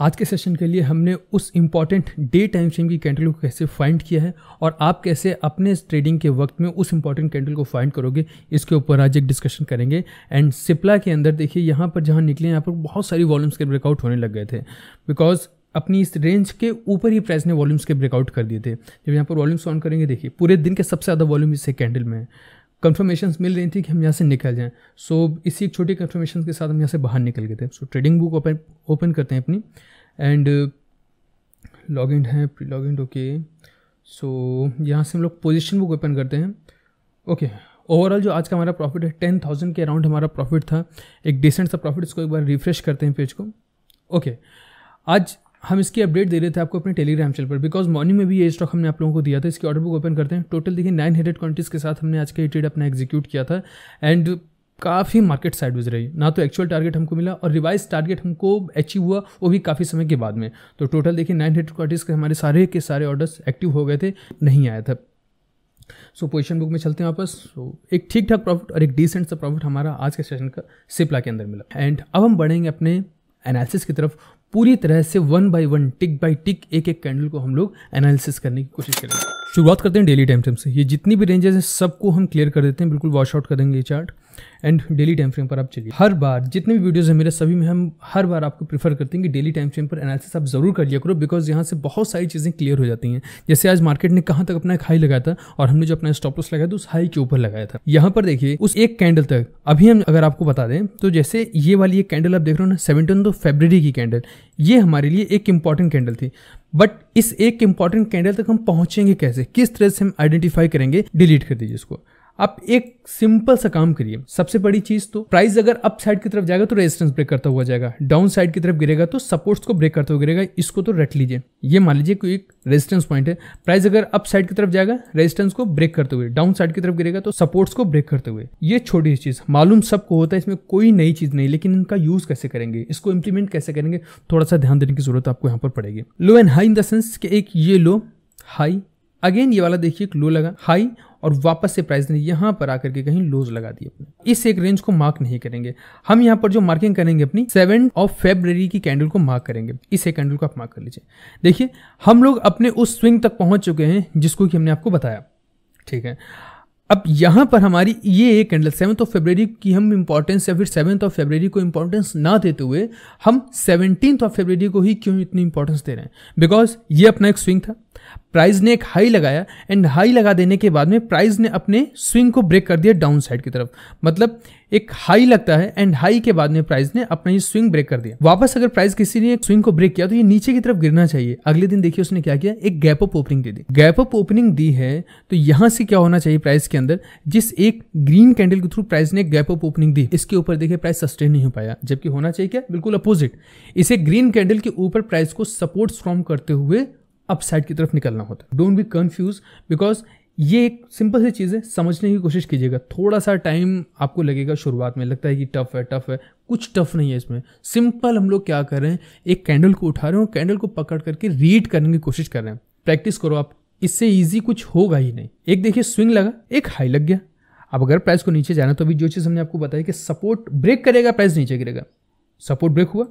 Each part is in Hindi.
आज के सेशन के लिए हमने उस इम्पॉर्टेंट डे टाइम फ्रेम की कैंडल को कैसे फाइंड किया है और आप कैसे अपने ट्रेडिंग के वक्त में उस इम्पॉर्टेंट कैंडल को फाइंड करोगे इसके ऊपर आज एक डिस्कशन करेंगे एंड सिप्ला के अंदर देखिए यहाँ पर जहाँ निकले यहाँ पर बहुत सारी वॉल्यूम्स के ब्रेकआउट होने लग गए थे बिकॉज अपनी इस रेंज के ऊपर ही प्राइस ने वॉल्यूम्स के ब्रेकआउट कर दिए थे जब यहाँ पर वॉल्यूम्स ऑन करेंगे देखिए पूरे दिन के सबसे ज़्यादा वॉल्यूम इस कैंडल में है कन्फर्मेशन मिल रही थी कि हम यहाँ से निकल जाएँ सो so, इसी एक छोटी कन्फर्मेशन के साथ हम यहाँ से बाहर निकल गए थे so trading book open open करते हैं अपनी एंड लॉग इन है pre log in okay so यहाँ से हम लोग पोजिशन बुक ओपन करते हैं ओके okay, ओवरऑल जो आज का हमारा प्रॉफिट है टेन थाउजेंड के अराउंड हमारा प्रॉफिट था एक डिसेंट सा प्रॉफिट इसको एक बार रिफ्रेश करते हैं पेज को ओके okay, आज हम इसकी अपडेट दे रहे थे आपको अपने टेलीग्राम चैनल पर बिकॉज मॉर्निंग में भी ये स्टॉक हमने आप लोगों को दिया था इसकी ऑर्डर बुक ओपन करते हैं टोटल देखिए नाइन हंड्रेड क्वांटिटीज़ के साथ हमने आज का ये ट्रेड अपना एग्जीक्यूट किया था एंड काफ़ी मार्केट साइडवेज रही ना तो एक्चुअल टारगेट हमको मिला और रिवाइज टारगेट हमको अचीव हुआ वो भी काफ़ी समय के बाद में तो टोटल देखिए नाइन हंड्रेड क्वार्टिस के हमारे सारे के सारे ऑर्डर्स एक्टिव हो गए थे नहीं आया था सो पोजिशन बुक में चलते हैं वापस सो एक ठीक ठाक प्रॉफिट और एक डिसेंट सा प्रॉफिट हमारा आज के सेशन का सिप्ला के अंदर मिला एंड अब हम बढ़ेंगे अपने एनालिसिस की तरफ पूरी तरह से one by one tick by tick एक एक कैंडल को हम लोग एनालिसिस करने की कोशिश करेंगे शुरुआत करते हैं डेली टाइम फ्रेम से ये जितनी भी रेंजेस हैं सबको हम क्लियर कर देते हैं बिल्कुल वॉश आउट करेंगे ये chart and daily time frame पर आप चलिए हर बार जितने भी वीडियोज हैं मेरे सभी में हम हर बार आपको प्रीफर करते हैं कि डेली टाइम फ्रेम पर एनालिसिस आप जरूर कर लिया करो बिकॉज यहाँ से बहुत सारी चीज़ें क्लियर हो जाती हैं जैसे आज मार्केट ने कहाँ तक अपना एक हाई लगाया था और हमने जो अपना स्टॉप लॉस लगाया था उस हाई के ऊपर लगाया था यहाँ पर देखिए उस एक कैंडल तक अभी हम अगर आपको बता दें तो जैसे ये वाली एक कैंडल आप देख रहे हो ना सेवनटीन तो की कैंडल ये हमारे लिए एक इंपॉर्टेंट कैंडल थी बट इस एक इंपॉर्टेंट कैंडल तक हम पहुंचेंगे कैसे किस तरह से हम आइडेंटिफाई करेंगे डिलीट कर दीजिए इसको आप एक सिंपल सा काम करिए सबसे बड़ी चीज तो प्राइस अगर अप साइड की तरफ जाएगा तो रेजिस्टेंस ब्रेक करता हुआ जाएगा डाउन साइड की तरफ गिरेगा तो सपोर्ट्स को ब्रेक करता हुआ गिरेगा इसको तो रट लीजिए ये मान लीजिए कोई एक रेजिस्टेंस पॉइंट है प्राइस अगर अप साइड की तरफ जाएगा रेजिस्टेंस को ब्रेक करते हुए डाउन साइड की तरफ गिरेगा तो सपोर्ट्स को ब्रेक करते हुए ये छोटी सी चीज मालूम सबको होता है इसमें कोई नई चीज नहीं लेकिन इनका यूज कैसे करेंगे इसको इंप्लीमेंट कैसे करेंगे थोड़ा सा ध्यान देने की जरूरत आपको यहाँ पर पड़ेगी low and high in the sense कि एक ये लो हाई अगेन ये वाला देखिए लो लगा हाई और वापस से प्राइस ने यहाँ पर आकर के कहीं लोज लगा दिए अपने इस एक रेंज को मार्क नहीं करेंगे हम यहाँ पर जो मार्किंग करेंगे अपनी सेवन ऑफ फेब्रवरी की कैंडल को मार्क करेंगे इस एक कैंडल को आप मार्क कर लीजिए देखिए हम लोग अपने उस स्विंग तक पहुँच चुके हैं जिसको कि हमने आपको बताया ठीक है अब यहाँ पर हमारी ये एक कैंडल सेवन्थ ऑफ फेब्रवरी की हम इंपॉर्टेंस या फिर सेवन्थ ऑफ फेब्रवरी को इंपॉर्टेंस ना देते हुए हम सेवनटीन ऑफ फेब्रवरी को ही क्यों इतनी इंपॉर्टेंस दे रहे हैं बिकॉज ये अपना एक स्विंग था प्राइस ने एक हाई लगाया एंड हाई लगा देने के बाद में प्राइस ने अपने स्विंग को ब्रेक कर दिया डाउन साइड की तरफ मतलब एक हाई लगता है एंड हाई के बाद में प्राइस ने अपना ये स्विंग ब्रेक कर दिया वापस अगर प्राइस किसी ने स्विंग को ब्रेक किया तो ये नीचे की तरफ गिरना चाहिए अगले दिन देखिए उसने क्या किया एक गैप अप ओपनिंग दे दी गैप अप ओपनिंग दी है तो यहां से क्या होना चाहिए प्राइस के अंदर जिस एक ग्रीन कैंडल के थ्रू प्राइस ने गैप अप ओपनिंग दी इसके ऊपर देखिए प्राइस सस्टेन नहीं हो पाया जबकि होना चाहिए क्या बिल्कुल अपोजिट इसे ग्रीन कैंडल के ऊपर प्राइस को सपोर्ट फ्रॉम करते हुए अपसाइड की तरफ निकलना होता है डोंट बी कन्फ्यूज बिकॉज ये एक सिंपल सी चीज़ है समझने की कोशिश कीजिएगा थोड़ा सा टाइम आपको लगेगा शुरुआत में लगता है कि टफ है टफ है कुछ टफ नहीं है इसमें सिंपल हम लोग क्या कर रहे हैं एक कैंडल को उठा रहे हैं और कैंडल को पकड़ करके रीड करने की कोशिश कर रहे हैं प्रैक्टिस करो आप इससे ईजी कुछ होगा ही नहीं एक देखिए स्विंग लगा एक हाई लग गया अब अगर प्राइस को नीचे जाना तो अभी जो चीज़ हमने आपको बताया कि सपोर्ट ब्रेक करेगा प्राइस नीचे गिरेगा सपोर्ट ब्रेक हुआ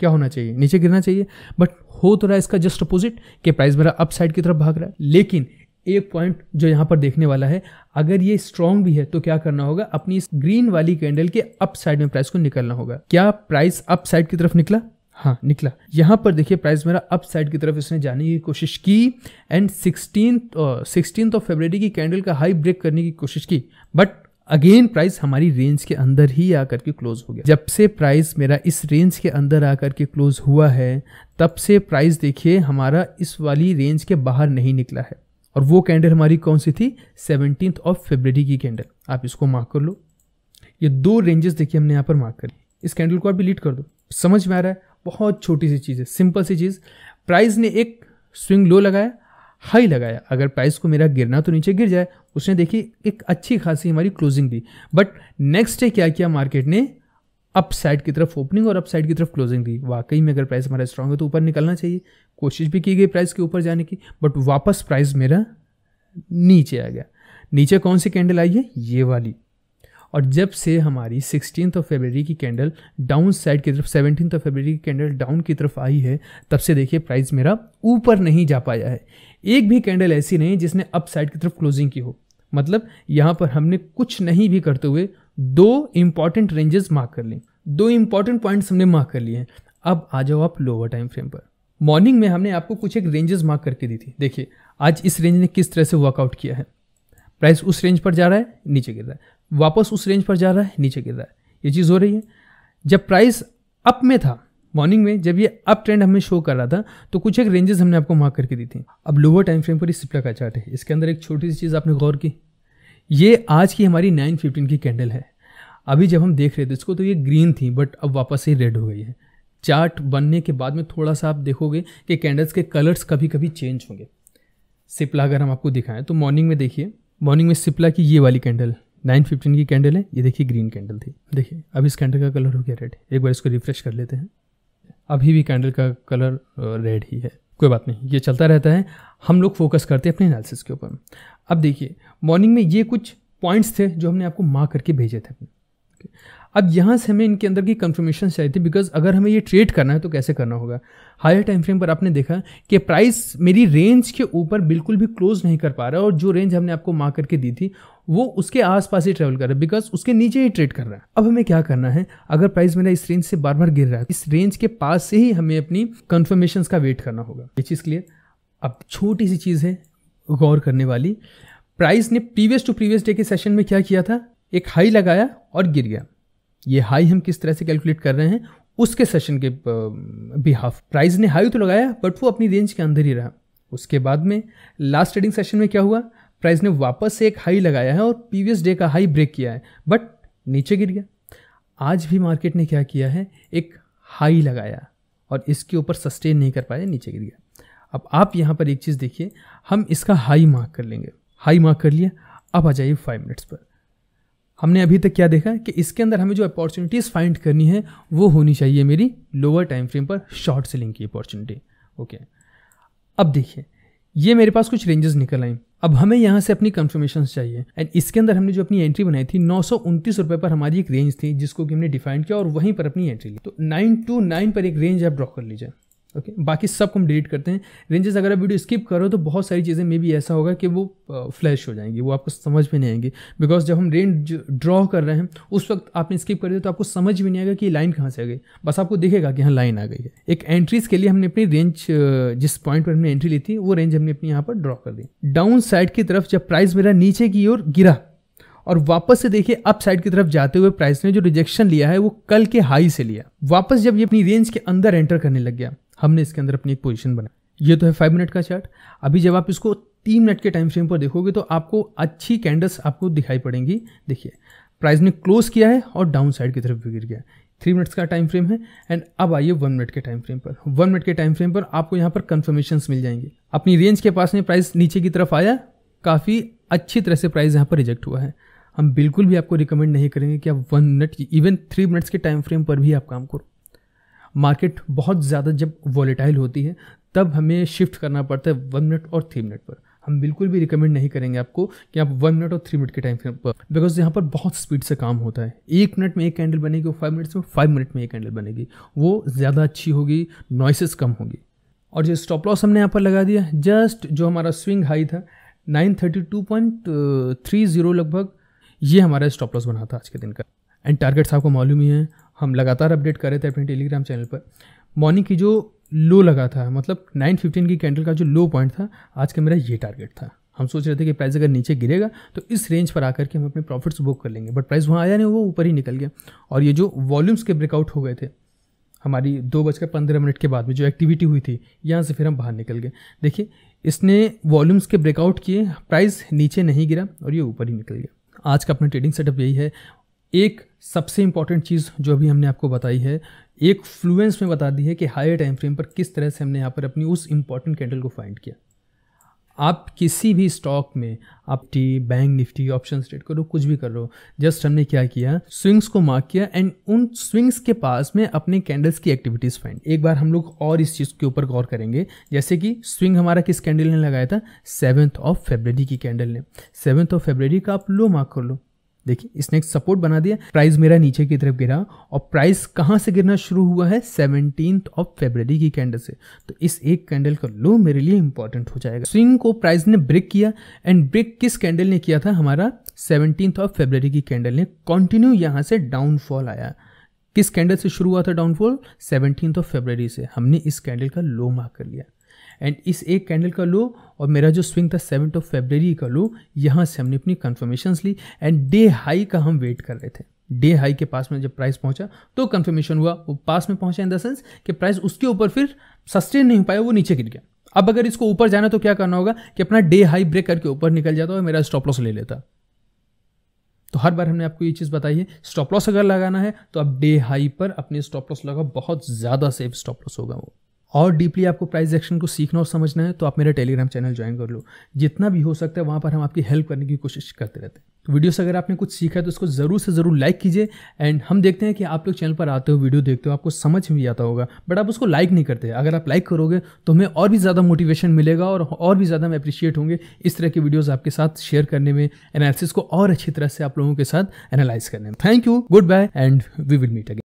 क्या होना चाहिए नीचे गिरना चाहिए बट हो तो रहा है इसका जस्ट अपोजिट कि प्राइस मेरा अप साइड की तरफ भाग रहा है लेकिन एक पॉइंट जो यहाँ पर देखने वाला है अगर ये स्ट्रांग भी है तो क्या करना होगा अपनी इस ग्रीन वाली कैंडल के अप साइड में प्राइस को निकलना होगा क्या प्राइस अप साइड की तरफ निकला हाँ निकला यहाँ पर देखिए प्राइस मेरा अप साइड की तरफ इसने जाने की कोशिश की and sixteen sixteen of February की कैंडल का हाई ब्रेक करने की कोशिश की बट अगेन प्राइस हमारी रेंज के अंदर ही आकर के क्लोज हो गया जब से प्राइस मेरा इस रेंज के अंदर आकर के क्लोज हुआ है तब से प्राइस देखिए हमारा इस वाली रेंज के बाहर नहीं निकला है और वो कैंडल हमारी कौन सी थी सेवनटीन ऑफ फेबररी की कैंडल आप इसको मार्क कर लो ये दो रेंजेस देखिए हमने यहाँ पर मार्क करी इस कैंडल को आप डिलीट कर दो समझ में आ रहा है बहुत छोटी सी चीज़ है सिंपल सी चीज़ प्राइस ने एक स्विंग लो लगाया हाई लगाया अगर प्राइस को मेरा गिरना तो नीचे गिर जाए उसने देखी एक अच्छी खासी हमारी क्लोजिंग दी बट नेक्स्ट डे क्या किया मार्केट ने अप साइड की तरफ ओपनिंग और अप साइड की तरफ क्लोजिंग दी वाकई में अगर प्राइस हमारा स्ट्रांग है तो ऊपर निकलना चाहिए कोशिश भी की गई प्राइस के ऊपर जाने की बट वापस प्राइस मेरा नीचे आ गया नीचे कौन सी कैंडल आई है ये वाली और जब से हमारी सिक्सटीन ऑफ फेबररी की कैंडल डाउन साइड की तरफ सेवनटीन ऑफ फेबररी की कैंडल डाउन की तरफ आई है तब से देखिए प्राइस मेरा ऊपर नहीं जा पाया है एक भी कैंडल ऐसी नहीं जिसने अप साइड की तरफ क्लोजिंग की हो मतलब यहाँ पर हमने कुछ नहीं भी करते हुए दो इंपॉर्टेंट रेंजेस मार्क कर लें दो इंपॉर्टेंट पॉइंट्स हमने मार्क कर लिए हैं अब आ जाओ आप लोअर टाइम फ्रेम पर मॉर्निंग में हमने आपको कुछ एक रेंजेस मार्क करके दी थी देखिए आज इस रेंज ने किस तरह से वर्कआउट किया है प्राइस उस रेंज पर जा रहा है नीचे गिर रहा है वापस उस रेंज पर जा रहा है नीचे गिर रहा है ये चीज़ हो रही है जब प्राइस अप में था मॉर्निंग में जब ये अप ट्रेंड हमें शो कर रहा था तो कुछ एक रेंजेस हमने आपको मार्क करके दी थी अब लोअर टाइम फ्रेम पर इस सिप्ला का चार्ट है इसके अंदर एक छोटी सी चीज़ आपने गौर की ये आज की हमारी नाइन फिफ्टीन की कैंडल है अभी जब हम देख रहे थे इसको तो ये ग्रीन थी बट अब वापस से रेड हो गई है चार्ट बनने के बाद में थोड़ा सा आप देखोगे कि कैंडल्स के कलर्स कभी कभी चेंज होंगे सिप्ला अगर हम आपको दिखाएं तो मॉर्निंग में देखिए मॉर्निंग में सिप्ला की ये वाली कैंडल नाइन फिफ्टीन की कैंडल है ये देखिए ग्रीन कैंडल थी देखिए अब इस कैंडल का कलर हो गया रेड एक बार इसको रिफ्रेश कर लेते हैं अभी भी कैंडल का कलर रेड ही है कोई बात नहीं ये चलता रहता है हम लोग फोकस करते हैं अपने एनालिसिस के ऊपर अब देखिए मॉर्निंग में ये कुछ पॉइंट्स थे जो हमने आपको मार्क करके भेजे थे अपने अब यहाँ से हमें इनके अंदर की कंफर्मेशन चाहिए थी बिकॉज अगर हमें ये ट्रेड करना है तो कैसे करना होगा हायर टाइम फ्रेम पर आपने देखा कि प्राइस मेरी रेंज के ऊपर बिल्कुल भी क्लोज नहीं कर पा रहा और जो रेंज हमने आपको मार करके दी थी वो उसके आसपास ही ट्रेवल कर रहा है बिकॉज उसके नीचे ही ट्रेड कर रहा है अब हमें क्या करना है अगर प्राइस मेरा इस रेंज से बार बार गिर रहा है इस रेंज के पास से ही हमें अपनी कन्फर्मेशन का वेट करना होगा ये चीज़ क्लियर अब छोटी सी चीज़ है गौर करने वाली प्राइस ने प्रीवियस टू प्रीवियस डे के सेशन में क्या किया था एक हाई लगाया और गिर गया ये हाई हम किस तरह से कैलकुलेट कर रहे हैं उसके सेशन के बिहाफ प्राइस ने हाई तो लगाया बट वो अपनी रेंज के अंदर ही रहा उसके बाद में लास्ट ट्रेडिंग सेशन में क्या हुआ प्राइस ने वापस से एक हाई लगाया है और प्रीवियस डे का हाई ब्रेक किया है बट नीचे गिर गया आज भी मार्केट ने क्या किया है एक हाई लगाया और इसके ऊपर सस्टेन नहीं कर पाया नीचे गिर गया अब आप यहाँ पर एक चीज़ देखिए हम इसका हाई मार्क कर लेंगे हाई मार्क कर लिया अब आ जाइए फाइव मिनट्स पर हमने अभी तक क्या देखा कि इसके अंदर हमें जो अपॉर्चुनिटीज़ फाइंड करनी है वो होनी चाहिए मेरी लोअर टाइम फ्रेम पर शॉर्ट सेलिंग की अपॉर्चुनिटी ओके अब देखिए ये मेरे पास कुछ रेंजेस निकल आई अब हमें यहाँ से अपनी कन्फर्मेशन चाहिए एंड इसके अंदर हमने जो अपनी एंट्री बनाई थी नौ रुपये पर हमारी एक रेंज थी जिसको कि हमने डिफाइन किया और वहीं पर अपनी एंट्री ली तो नाइन टू नाइन पर एक रेंज आप ड्रॉ कर लीजिए ओके okay, बाकी सब को हम डिलीट करते हैं रेंजेस अगर आप वीडियो स्किप करो तो बहुत सारी चीज़ें मे भी ऐसा होगा कि वो फ्लैश uh, हो जाएंगी वो आपको समझ में नहीं आएंगी बिकॉज जब हम रेंज ड्रॉ कर रहे हैं उस वक्त आपने स्किप कर दिया तो आपको समझ भी नहीं आएगा कि ये लाइन कहाँ से आ गई बस आपको दिखेगा कि हाँ लाइन आ गई है एक एंट्रीज़ के लिए हमने अपनी रेंज uh, जिस पॉइंट पर हमने एंट्री ली थी वो रेंज हमने अपनी यहाँ पर ड्रॉ कर दी डाउन साइड की तरफ जब प्राइस मेरा नीचे की ओर गिरा और वापस से देखिए अप साइड की तरफ जाते हुए प्राइस ने जो रिजेक्शन लिया है वो कल के हाई से लिया वापस जब ये अपनी रेंज के अंदर एंटर करने लग गया हमने इसके अंदर अपनी एक पोजिशन बनाई ये तो है फाइव मिनट का चार्ट अभी जब आप इसको तीन मिनट के टाइम फ्रेम पर देखोगे तो आपको अच्छी कैंडल्स आपको दिखाई पड़ेंगी देखिए प्राइस ने क्लोज किया है और डाउन साइड की तरफ भी गिर गया थ्री मिनट्स का टाइम फ्रेम है एंड अब आइए वन मिनट के टाइम फ्रेम पर वन मिनट के टाइम फ्रेम पर आपको यहाँ पर कन्फर्मेशन मिल जाएंगे अपनी रेंज के पास में प्राइस नीचे की तरफ आया काफ़ी अच्छी तरह से प्राइस यहाँ पर रिजेक्ट हुआ है हम बिल्कुल भी आपको रिकमेंड नहीं करेंगे कि आप one minute even three minutes के टाइम फ्रेम पर भी आप काम करो मार्केट बहुत ज़्यादा जब वॉलेटाइल होती है तब हमें शिफ्ट करना पड़ता है वन मिनट और थ्री मिनट पर हम बिल्कुल भी रिकमेंड नहीं करेंगे आपको कि आप वन मिनट और थ्री मिनट के टाइम फ्रेम पर बिकॉज यहाँ पर बहुत स्पीड से काम होता है एक मिनट में एक कैंडल बनेगी और फाइव मिनट्स में फाइव मिनट में एक कैंडल बनेगी वो ज़्यादा अच्छी होगी नॉइसेस कम होगी और जो स्टॉप लॉस हमने यहाँ पर लगा दिया जस्ट जो हमारा स्विंग हाई था nine thirty two point three zero लगभग ये हमारा स्टॉप लॉस बना था आज के दिन का एंड टारगेट्स आपको मालूम ही है हम लगातार अपडेट कर रहे थे अपने टेलीग्राम चैनल पर मॉर्निंग की जो लो लगा था मतलब 915 की कैंडल का जो लो पॉइंट था आज का मेरा ये टारगेट था हम सोच रहे थे कि प्राइस अगर नीचे गिरेगा तो इस रेंज पर आकर के हम अपने प्रॉफिट्स बुक कर लेंगे बट प्राइस वहाँ आया नहीं वो ऊपर ही निकल गया और ये जो वॉल्यूम्स के ब्रेकआउट हो गए थे हमारी दो बजकर पंद्रह मिनट के बाद में जो एक्टिविटी हुई थी यहाँ से फिर हम बाहर निकल गए देखिए इसने वॉल्यूम्स के ब्रेकआउट किए प्राइस नीचे नहीं गिरा और ये ऊपर ही निकल गया आज का अपना ट्रेडिंग सेटअप यही है एक सबसे इंपॉर्टेंट चीज़ जो भी हमने आपको बताई है एक फ्लुएंस में बता दी है कि हायर टाइम फ्रेम पर किस तरह से हमने यहाँ पर अपनी उस इंपॉर्टेंट कैंडल को फाइंड किया आप किसी भी स्टॉक में आप टी बैंक निफ्टी ऑप्शन ट्रेड करो कुछ भी कर करो जस्ट हमने क्या किया स्विंग्स को मार्क किया एंड उन स्विंग्स के पास में अपने कैंडल्स की एक्टिविटीज़ फाइंड एक बार हम लोग और इस चीज़ के ऊपर गौर करेंगे जैसे कि स्विंग हमारा किस कैंडल ने लगाया था सेवन्थ ऑफ फेबररी की कैंडल ने सेवन्थ ऑफ फेबररी का आप लो मार्क कर लो देखिए इसने एक सपोर्ट बना दिया प्राइस मेरा नीचे की तरफ गिरा और प्राइस कहाँ से गिरना शुरू हुआ है सेवनटीन ऑफ फेब्रवरी की कैंडल से तो इस एक कैंडल का लो मेरे लिए इंपॉर्टेंट हो जाएगा स्विंग को प्राइस ने ब्रेक किया एंड ब्रेक किस कैंडल ने किया था हमारा सेवनटीन ऑफ फेब्रवरी की कैंडल ने कंटिन्यू यहाँ से डाउनफॉल आया किस कैंडल से शुरू हुआ था डाउनफॉल सेवनटीन ऑफ फेब्रवरी से हमने इस कैंडल का लो मार्क कर लिया एंड इस एक कैंडल का लो और मेरा जो स्विंग था सेवन ऑफ फेबररी का लो यहाँ से हमने अपनी कन्फर्मेशन ली एंड डे हाई का हम वेट कर रहे थे डे हाई के पास में जब प्राइस पहुंचा तो कंफर्मेशन हुआ वो पास में पहुंचा इन द सेंस कि प्राइस उसके ऊपर फिर सस्टेन नहीं हो पाया वो नीचे गिर गया अब अगर इसको ऊपर जाना तो क्या करना होगा कि अपना डे हाई ब्रेक करके ऊपर निकल जाता और मेरा स्टॉप लॉस ले लेता तो हर बार हमने आपको ये चीज़ बताई है स्टॉप लॉस अगर लगाना है तो आप डे हाई पर अपने स्टॉप लॉस लगाओ बहुत ज़्यादा सेफ स्टॉप लॉस होगा वो और डीपली आपको प्राइस एक्शन को सीखना और समझना है तो आप मेरा टेलीग्राम चैनल ज्वाइन कर लो जितना भी हो सकता है वहाँ पर हम आपकी हेल्प करने की कोशिश करते रहते हैं तो वीडियो से अगर आपने कुछ सीखा है तो उसको ज़रूर से ज़रूर लाइक कीजिए एंड हम देखते हैं कि आप लोग चैनल पर आते हो वीडियो देखते हो आपको समझ भी आता होगा बट आप उसको लाइक नहीं करते अगर आप लाइक करोगे तो हमें और भी ज़्यादा मोटिवेशन मिलेगा और और भी ज़्यादा हम अप्रिशिएट होंगे इस तरह के वीडियोज़ आपके साथ शेयर करने में एनालिसिस को और अच्छी तरह से आप लोगों के साथ एनालाइज करने में thank you good bye and we will meet again